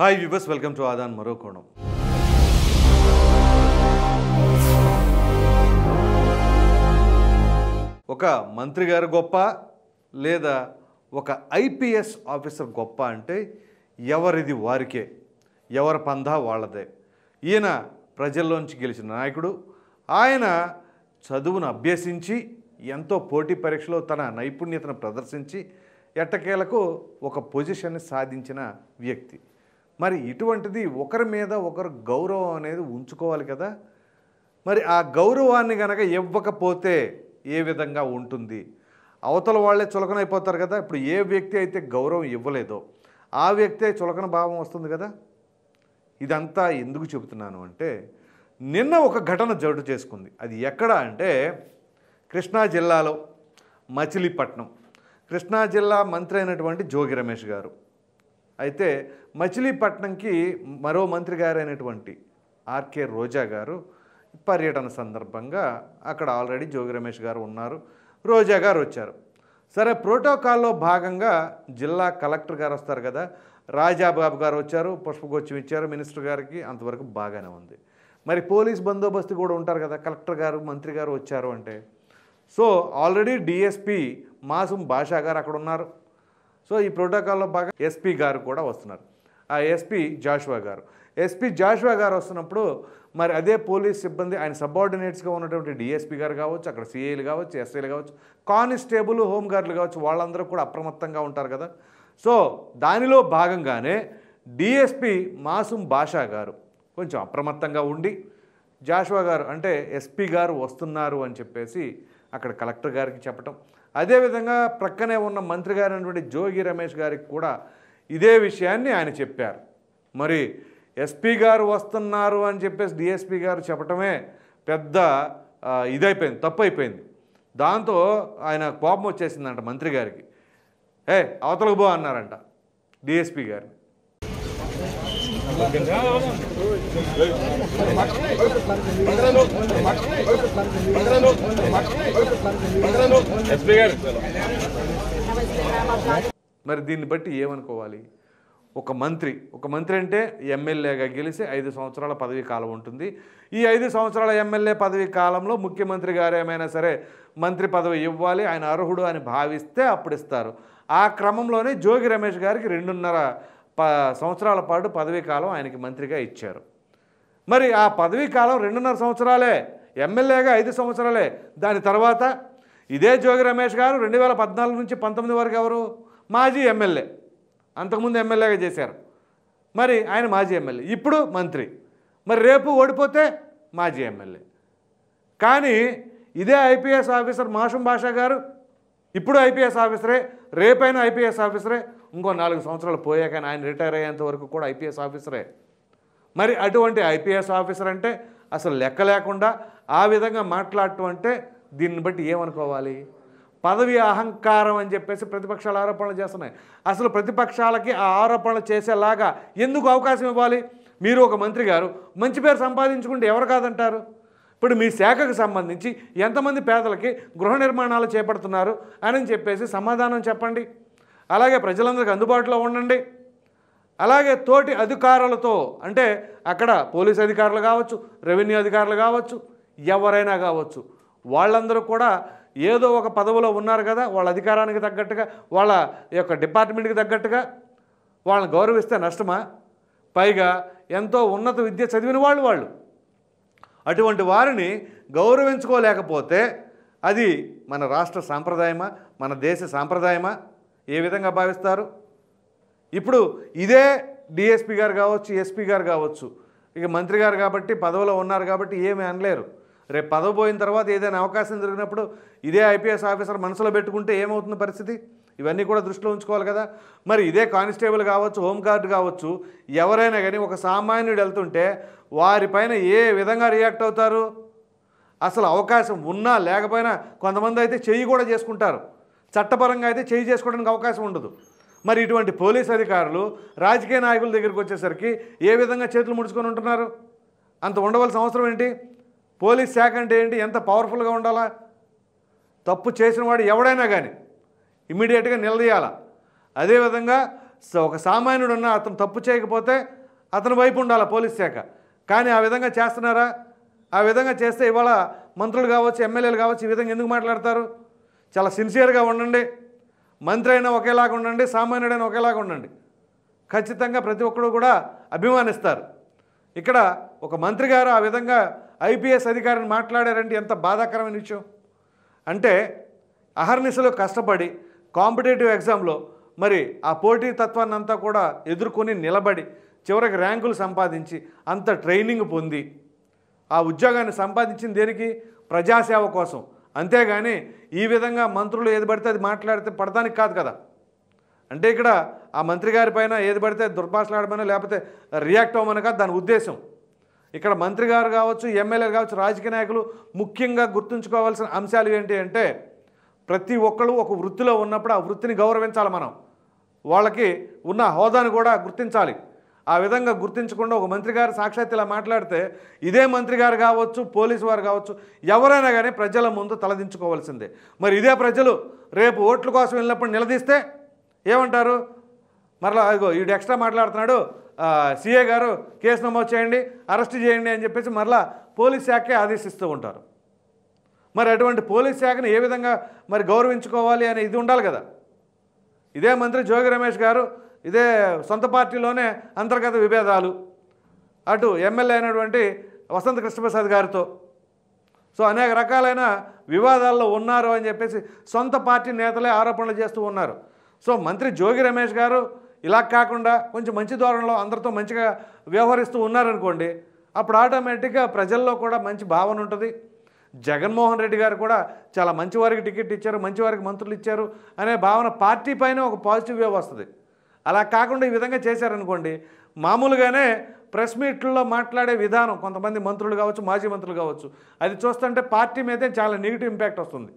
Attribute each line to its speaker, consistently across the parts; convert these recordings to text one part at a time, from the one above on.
Speaker 1: hi viewers welcome to Aadhan మరో కోణం ఒక మంత్రి గారు గొప్ప లేదా ఒక ఐపీఎస్ ఆఫీసర్ గొప్ప అంటే ఎవరిది వారికే ఎవరి పందా వాళ్ళదే ఈయన ప్రజల్లోంచి గెలిచిన నాయకుడు ఆయన చదువును అభ్యసించి ఎంతో పోటీ పరీక్షలో తన నైపుణ్యతను ప్రదర్శించి ఎట్టకేలకు ఒక పొజిషన్ని సాధించిన వ్యక్తి మరి ఇటువంటిది ఒకరి మీద ఒకరు గౌరవం అనేది ఉంచుకోవాలి కదా మరి ఆ గౌరవాన్ని కనుక ఇవ్వకపోతే ఏ విధంగా ఉంటుంది అవతల వాళ్ళే చులకన అయిపోతారు కదా ఇప్పుడు ఏ వ్యక్తి అయితే గౌరవం ఇవ్వలేదో ఆ వ్యక్తి చులకన భావం వస్తుంది కదా ఇదంతా ఎందుకు చెబుతున్నాను అంటే నిన్న ఒక ఘటన జడు చేసుకుంది అది ఎక్కడ అంటే కృష్ణా జిల్లాలో మచిలీపట్నం కృష్ణా జిల్లా మంత్రి అయినటువంటి జోగి రమేష్ గారు అయితే మచిలీపట్నంకి మరో మంత్రి గారైనటువంటి ఆర్కే రోజా గారు పర్యటన సందర్భంగా అక్కడ ఆల్రెడీ జోగి రమేష్ గారు ఉన్నారు రోజా గారు వచ్చారు సరే ప్రోటోకాల్లో భాగంగా జిల్లా కలెక్టర్ గారు వస్తారు కదా రాజాబాబు గారు వచ్చారు పుష్పగోచ్చం ఇచ్చారు మినిస్టర్ గారికి అంతవరకు బాగానే ఉంది మరి పోలీస్ బందోబస్తు కూడా ఉంటారు కదా కలెక్టర్ గారు మంత్రి గారు వచ్చారు అంటే సో ఆల్రెడీ డిఎస్పి మాసం బాషా గారు అక్కడ ఉన్నారు సో ఈ ప్రోటోకాల్లో బాగా ఎస్పీ గారు కూడా వస్తున్నారు ఆ ఎస్పీ జాషువా గారు ఎస్పీ జాషువా గారు వస్తున్నప్పుడు మరి అదే పోలీస్ సిబ్బంది ఆయన సబార్డినేట్స్గా ఉన్నటువంటి డిఎస్పీ గారు కావచ్చు అక్కడ సిఐలు కావచ్చు ఎస్ఐలు కావచ్చు కానిస్టేబుల్ హోంగార్డులు కావచ్చు వాళ్ళందరూ కూడా అప్రమత్తంగా ఉంటారు కదా సో దానిలో భాగంగానే డిఎస్పి మాసుం బాషా గారు కొంచెం అప్రమత్తంగా ఉండి జాషువా గారు అంటే ఎస్పీ గారు వస్తున్నారు అని చెప్పేసి అక్కడ కలెక్టర్ గారికి చెప్పటం అదేవిధంగా ప్రక్కనే ఉన్న మంత్రి గారైనటువంటి జోగి రమేష్ గారికి కూడా ఇదే విషయాన్ని ఆయన చెప్పారు మరి ఎస్పీ గారు వస్తున్నారు అని చెప్పేసి డిఎస్పీ గారు చెప్పటమే పెద్ద ఇదైపోయింది తప్పు అయిపోయింది దాంతో ఆయన కోపం వచ్చేసిందంట మంత్రి గారికి ఏ అవతలకు బో అన్నారంట డిఎస్పీ గారిని మరి దీన్ని బట్టి ఏమనుకోవాలి ఒక మంత్రి ఒక మంత్రి అంటే ఎమ్మెల్యేగా గెలిచి ఐదు సంవత్సరాల పదవీ కాలం ఉంటుంది ఈ ఐదు సంవత్సరాల ఎమ్మెల్యే పదవీ కాలంలో ముఖ్యమంత్రి గారు ఏమైనా సరే మంత్రి పదవి ఇవ్వాలి ఆయన అర్హుడు అని భావిస్తే అప్పుడు ఇస్తారు ఆ క్రమంలోనే జోగి రమేష్ గారికి రెండున్నర ప సంవత్సరాల పాటు పదవీ కాలం ఆయనకి మంత్రిగా ఇచ్చారు మరి ఆ పదవీ కాలం రెండున్నర సంవత్సరాలే ఎమ్మెల్యేగా ఐదు సంవత్సరాలే దాని తర్వాత ఇదే జోగి రమేష్ గారు రెండు వేల పద్నాలుగు నుంచి పంతొమ్మిది వరకు ఎవరు మాజీ ఎమ్మెల్యే అంతకుముందు ఎమ్మెల్యేగా చేశారు మరి ఆయన మాజీ ఎమ్మెల్యే ఇప్పుడు మంత్రి మరి రేపు ఓడిపోతే మాజీ ఎమ్మెల్యే కానీ ఇదే ఐపీఎస్ ఆఫీసర్ మాషం భాషా గారు ఇప్పుడు ఐపీఎస్ ఆఫీసరే రేపైనా ఐపీఎస్ ఆఫీసరే ఇంకో నాలుగు సంవత్సరాలు పోయాక ఆయన రిటైర్ అయ్యేంత వరకు కూడా ఐపీఎస్ ఆఫీసరే మరి అటువంటి ఐపీఎస్ ఆఫీసర్ అంటే అసలు లెక్క లేకుండా ఆ విధంగా మాట్లాడటం అంటే దీన్ని బట్టి ఏమనుకోవాలి పదవి అహంకారం అని చెప్పేసి ప్రతిపక్షాలు ఆరోపణలు చేస్తున్నాయి అసలు ప్రతిపక్షాలకి ఆ ఆరోపణలు చేసేలాగా ఎందుకు అవకాశం ఇవ్వాలి మీరు ఒక మంత్రి గారు మంచి పేరు సంపాదించుకుంటే ఎవరు కాదంటారు ఇప్పుడు మీ శాఖకు సంబంధించి ఎంతమంది పేదలకి గృహ నిర్మాణాలు చేపడుతున్నారు అని చెప్పేసి సమాధానం చెప్పండి అలాగే ప్రజలందరికీ అందుబాటులో ఉండండి అలాగే తోటి అధికారులతో అంటే అక్కడ పోలీస్ అధికారులు కావచ్చు రెవెన్యూ అధికారులు కావచ్చు ఎవరైనా కావచ్చు వాళ్ళందరూ కూడా ఏదో ఒక పదవిలో ఉన్నారు కదా వాళ్ళ అధికారానికి తగ్గట్టుగా వాళ్ళ యొక్క డిపార్ట్మెంట్కి తగ్గట్టుగా వాళ్ళని గౌరవిస్తే నష్టమా పైగా ఎంతో ఉన్నత విద్య చదివిన వాళ్ళు వాళ్ళు అటువంటి వారిని గౌరవించుకోలేకపోతే అది మన రాష్ట్ర సాంప్రదాయమా మన దేశ సాంప్రదాయమా ఏ విధంగా భావిస్తారు ఇప్పుడు ఇదే డిఎస్పి గారు కావచ్చు ఎస్పీ గారు కావచ్చు ఇక మంత్రి గారు కాబట్టి పదవిలో ఉన్నారు కాబట్టి ఏమీ అనలేరు రేపు పదవి పోయిన తర్వాత ఏదైనా అవకాశం జరిగినప్పుడు ఇదే ఐపీఎస్ ఆఫీసర్ మనసులో పెట్టుకుంటే ఏమవుతుంది పరిస్థితి ఇవన్నీ కూడా దృష్టిలో ఉంచుకోవాలి కదా మరి ఇదే కానిస్టేబుల్ కావచ్చు హోంగార్డు కావచ్చు ఎవరైనా కానీ ఒక సామాన్యుడు వెళ్తుంటే వారిపైన ఏ విధంగా రియాక్ట్ అవుతారు అసలు అవకాశం ఉన్నా లేకపోయినా కొంతమంది అయితే చెయ్యి కూడా చేసుకుంటారు చట్టపరంగా అయితే చేయి చేసుకోవడానికి అవకాశం ఉండదు మరి ఇటువంటి పోలీస్ అధికారులు రాజకీయ నాయకుల దగ్గరికి వచ్చేసరికి ఏ విధంగా చేతులు ముడుచుకొని ఉంటున్నారు అంత ఉండవలసిన అవసరం ఏంటి పోలీస్ శాఖ అంటే ఏంటి ఎంత పవర్ఫుల్గా ఉండాలా తప్పు చేసిన వాడు ఎవడైనా కానీ ఇమ్మీడియట్గా నిలదీయాల అదేవిధంగా ఒక సామాన్యుడు ఉన్న అతను తప్పు చేయకపోతే అతని వైపు ఉండాలి పోలీస్ శాఖ కానీ ఆ విధంగా చేస్తున్నారా ఆ విధంగా చేస్తే ఇవాళ మంత్రులు కావచ్చు ఎమ్మెల్యేలు కావచ్చు ఈ విధంగా ఎందుకు మాట్లాడతారు చాలా సిన్సియర్గా ఉండండి మంత్రి అయినా ఒకేలాగా ఉండండి సామాన్యుడైనా ఒకేలాగా ఉండండి ఖచ్చితంగా ప్రతి ఒక్కరు కూడా అభిమానిస్తారు ఇక్కడ ఒక మంత్రి గారు ఆ విధంగా ఐపీఎస్ అధికారిని మాట్లాడారంటే ఎంత బాధాకరమైన విషయం అంటే అహర్నిశలో కష్టపడి కాంపిటేటివ్ ఎగ్జామ్లో మరి ఆ పోటీ తత్వాన్ని అంతా కూడా ఎదుర్కొని నిలబడి చివరికి ర్యాంకులు సంపాదించి అంత ట్రైనింగ్ పొంది ఆ ఉద్యోగాన్ని సంపాదించిన దేనికి ప్రజాసేవ కోసం అంతేగాని ఈ విధంగా మంత్రులు ఏది పడితే అది మాట్లాడితే పడతానికి కాదు కదా అంటే ఇక్కడ ఆ మంత్రి గారి పైన ఏది పడితే దుర్భాషలాడమనో లేకపోతే రియాక్ట్ అవ్వమని కాదు దాని ఉద్దేశం ఇక్కడ మంత్రి గారు కావచ్చు ఎమ్మెల్యే కావచ్చు రాజకీయ నాయకులు ముఖ్యంగా గుర్తుంచుకోవాల్సిన అంశాలు ఏంటి అంటే ప్రతి ఒక్కరు ఒక వృత్తిలో ఉన్నప్పుడు ఆ వృత్తిని గౌరవించాలి మనం వాళ్ళకి ఉన్న హోదాను కూడా గుర్తించాలి ఆ విధంగా గుర్తించకుండా ఒక మంత్రి గారు సాక్షాత్ ఇలా మాట్లాడితే ఇదే మంత్రి గారు కావచ్చు పోలీసు వారు కావచ్చు ఎవరైనా కానీ ప్రజల ముందు తలదించుకోవాల్సిందే మరి ఇదే ప్రజలు రేపు ఓట్ల కోసం వెళ్ళినప్పుడు నిలదీస్తే ఏమంటారు మరలా అదిగో ఈడు ఎక్స్ట్రా మాట్లాడుతున్నాడు సీఏ గారు కేసు నమోదు చేయండి అరెస్ట్ చేయండి అని చెప్పేసి మరలా పోలీస్ శాఖే ఆదేశిస్తూ ఉంటారు మరి అటువంటి పోలీస్ శాఖను ఏ విధంగా మరి గౌరవించుకోవాలి అనే ఇది ఉండాలి కదా ఇదే మంత్రి జోగి రమేష్ గారు ఇదే సొంత పార్టీలోనే అంతర్గత విభేదాలు అటు ఎమ్మెల్యే అయినటువంటి వసంత కృష్ణప్రసాద్ గారితో సో అనేక రకాలైన వివాదాల్లో ఉన్నారు అని చెప్పేసి సొంత పార్టీ నేతలే ఆరోపణలు చేస్తూ ఉన్నారు సో మంత్రి జోగి రమేష్ గారు ఇలా కాకుండా కొంచెం మంచి ధోరణిలో అందరితో మంచిగా వ్యవహరిస్తూ ఉన్నారనుకోండి అప్పుడు ఆటోమేటిక్గా ప్రజల్లో కూడా మంచి భావన ఉంటుంది జగన్మోహన్ రెడ్డి గారు కూడా చాలా మంచివారికి టికెట్ ఇచ్చారు మంచివారికి మంత్రులు ఇచ్చారు అనే భావన పార్టీ పైన ఒక పాజిటివ్ వ్యూ వస్తుంది అలా కాకుండా ఈ విధంగా చేశారనుకోండి మామూలుగానే ప్రెస్ మీట్లలో మాట్లాడే విధానం కొంతమంది మంత్రులు కావచ్చు మాజీ మంత్రులు కావచ్చు అది చూస్తుంటే పార్టీ మీదే చాలా నెగిటివ్ ఇంపాక్ట్ వస్తుంది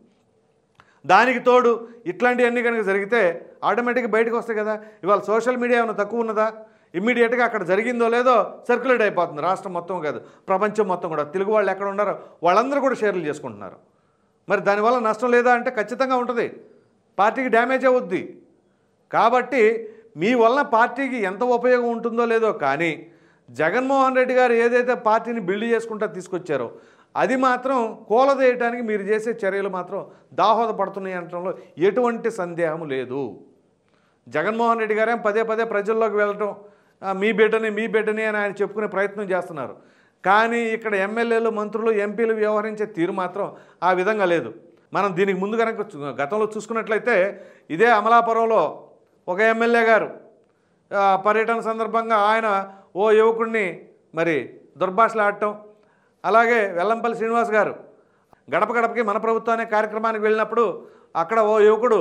Speaker 1: దానికి తోడు ఇట్లాంటివన్నీ కనుక జరిగితే ఆటోమేటిక్గా బయటకు వస్తాయి కదా ఇవాళ సోషల్ మీడియా ఏమైనా తక్కువ ఉన్నదా ఇమ్మీడియట్గా అక్కడ జరిగిందో లేదో సర్క్యులేట్ అయిపోతుంది రాష్ట్రం మొత్తం కాదు ప్రపంచం మొత్తం కూడా తెలుగు వాళ్ళు ఎక్కడ ఉన్నారో వాళ్ళందరూ కూడా షేర్లు చేసుకుంటున్నారు మరి దానివల్ల నష్టం లేదా అంటే ఖచ్చితంగా ఉంటుంది పార్టీకి డ్యామేజ్ అవుద్ది కాబట్టి మీ వల్ల పార్టీకి ఎంత ఉపయోగం ఉంటుందో లేదో కానీ జగన్మోహన్ రెడ్డి గారు ఏదైతే పార్టీని బిల్డ్ చేసుకుంటా తీసుకొచ్చారో అది మాత్రం కూలదేయటానికి మీరు చేసే చర్యలు మాత్రం దాహోదపడుతున్నాయి అనడంలో ఎటువంటి సందేహం లేదు జగన్మోహన్ రెడ్డి గారేం పదే పదే ప్రజల్లోకి వెళ్ళటం మీ బిడ్డని మీ బిడ్డని అని ఆయన చెప్పుకునే ప్రయత్నం చేస్తున్నారు కానీ ఇక్కడ ఎమ్మెల్యేలు మంత్రులు ఎంపీలు వ్యవహరించే తీరు మాత్రం ఆ విధంగా లేదు మనం దీనికి ముందు కనుక గతంలో చూసుకున్నట్లయితే ఇదే అమలాపురంలో ఒక ఎమ్మెల్యే గారు పర్యటన సందర్భంగా ఆయన ఓ యువకుడిని మరి దుర్భాషలాడటం అలాగే వెల్లంపల్లి శ్రీనివాస్ గారు గడప గడపకి మన ప్రభుత్వాన్ని కార్యక్రమానికి వెళ్ళినప్పుడు అక్కడ ఓ యువకుడు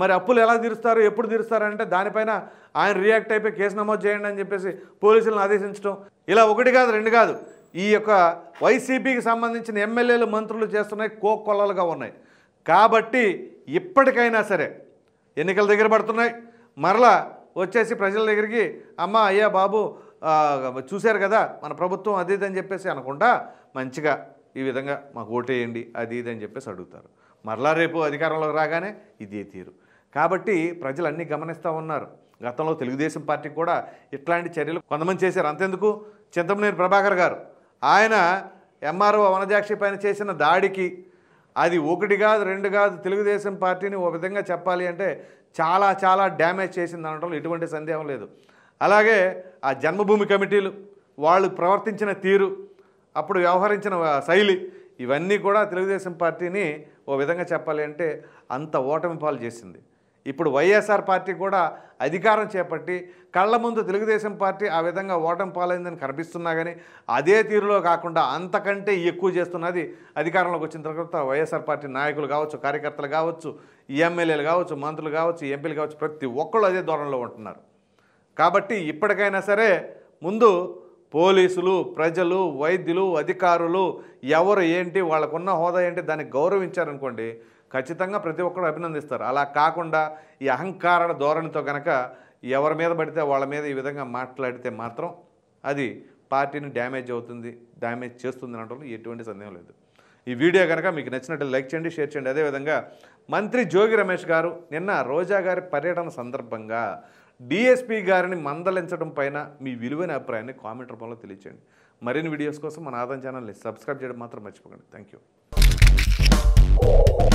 Speaker 1: మరి అప్పులు ఎలా తీరుస్తారు ఎప్పుడు తీరుస్తారు అంటే దానిపైన ఆయన రియాక్ట్ అయిపోయి కేసు నమోదు చేయండి అని చెప్పేసి పోలీసులను ఆదేశించడం ఇలా ఒకటి కాదు రెండు కాదు ఈ యొక్క వైసీపీకి సంబంధించిన ఎమ్మెల్యేలు మంత్రులు చేస్తున్నాయి కోకొల్లలుగా ఉన్నాయి కాబట్టి ఇప్పటికైనా సరే ఎన్నికల దగ్గర పడుతున్నాయి మరలా వచ్చేసి ప్రజల దగ్గరికి అమ్మ అయ్యా బాబు చూశారు కదా మన ప్రభుత్వం అది ఇది అని చెప్పేసి అనకుండా మంచిగా ఈ విధంగా మాకు ఓటేయండి అది ఇది అని చెప్పేసి అడుగుతారు మరలా రేపు అధికారంలోకి రాగానే ఇదే తీరు కాబట్టి ప్రజలు అన్నీ గమనిస్తూ ఉన్నారు గతంలో తెలుగుదేశం పార్టీ కూడా ఇట్లాంటి చర్యలు కొంతమంది చేశారు అంతెందుకు చింతమనేని ప్రభాకర్ గారు ఆయన ఎంఆర్ఓ వనజాక్షి పైన చేసిన దాడికి అది ఒకటి కాదు రెండు కాదు తెలుగుదేశం పార్టీని ఓ విధంగా చెప్పాలి అంటే చాలా చాలా డ్యామేజ్ చేసింది అనడంలో ఎటువంటి సందేహం లేదు అలాగే ఆ జన్మభూమి కమిటీలు వాళ్ళు ప్రవర్తించిన తీరు అప్పుడు వ్యవహరించిన శైలి ఇవన్నీ కూడా తెలుగుదేశం పార్టీని ఓ విధంగా చెప్పాలి అంటే అంత ఓటమి పాలు చేసింది ఇప్పుడు వైఎస్ఆర్ పార్టీ కూడా అధికారం చేపట్టి కళ్ళ ముందు తెలుగుదేశం పార్టీ ఆ విధంగా ఓటం పాలైందని కనిపిస్తున్నా కానీ అదే తీరులో కాకుండా అంతకంటే ఎక్కువ చేస్తున్నది అధికారంలోకి వచ్చిన తర్వాత వైఎస్ఆర్ పార్టీ నాయకులు కావచ్చు కార్యకర్తలు కావచ్చు ఎమ్మెల్యేలు కావచ్చు మంత్రులు కావచ్చు ఎంపీలు కావచ్చు ప్రతి ఒక్కళ్ళు అదే ధోరణిలో ఉంటున్నారు కాబట్టి ఇప్పటికైనా సరే ముందు పోలీసులు ప్రజలు వైద్యులు అధికారులు ఎవరు ఏంటి వాళ్ళకున్న హోదా ఏంటి దాన్ని గౌరవించారనుకోండి ఖచ్చితంగా ప్రతి ఒక్కరు అభినందిస్తారు అలా కాకుండా ఈ అహంకార ధోరణితో కనుక ఎవరి మీద పడితే వాళ్ళ మీద ఈ విధంగా మాట్లాడితే మాత్రం అది పార్టీని డ్యామేజ్ అవుతుంది డ్యామేజ్ చేస్తుంది అనడంలో ఎటువంటి సందేహం లేదు ఈ వీడియో కనుక మీకు నచ్చినట్టు లైక్ చేయండి షేర్ చేయండి అదేవిధంగా మంత్రి జోగి రమేష్ గారు నిన్న రోజా గారి పర్యటన సందర్భంగా డిఎస్పీ గారిని మందలించడం పైన మీ విలువైన అభిప్రాయాన్ని కామెంట్ రూపంలో తెలియచేయండి మరిన్ని వీడియోస్ కోసం మన ఆదాయం ఛానల్ని సబ్స్క్రైబ్ చేయడం మాత్రం మర్చిపోకండి థ్యాంక్ యూ